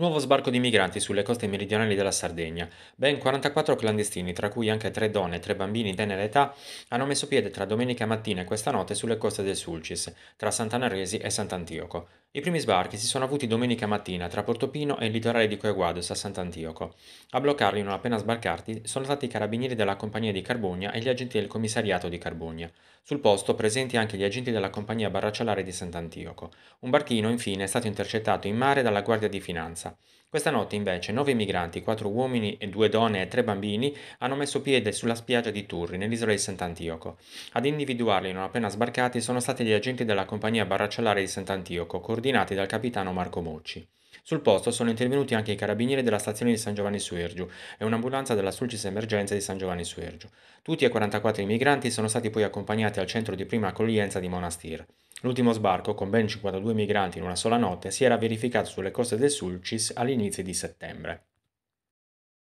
Nuovo sbarco di migranti sulle coste meridionali della Sardegna. Ben 44 clandestini, tra cui anche tre donne e tre bambini di tenera età, hanno messo piede tra domenica mattina e questa notte sulle coste del Sulcis, tra Sant'Anaresi e Sant'Antioco. I primi sbarchi si sono avuti domenica mattina tra Portopino e il litorale di Coeguados a Sant'Antioco. A bloccarli non appena sbarcati sono stati i carabinieri della compagnia di Carbogna e gli agenti del commissariato di Carbogna. Sul posto presenti anche gli agenti della compagnia barracellare di Sant'Antioco. Un barchino infine è stato intercettato in mare dalla Guardia di Finanza. Questa notte invece nove migranti, quattro uomini e due donne e tre bambini hanno messo piede sulla spiaggia di Turri, nell'isola di Sant'Antioco. Ad individuarli non appena sbarcati sono stati gli agenti della compagnia barraccellare di Sant'Antioco, coordinati dal capitano Marco Mocci. Sul posto sono intervenuti anche i carabinieri della stazione di San Giovanni Suergiu e un'ambulanza della Sulcis Emergenza di San Giovanni Suergiu. Tutti e 44 i migranti sono stati poi accompagnati al centro di prima accoglienza di Monastir. L'ultimo sbarco, con ben 52 migranti in una sola notte, si era verificato sulle coste del Sulcis all'inizio di settembre.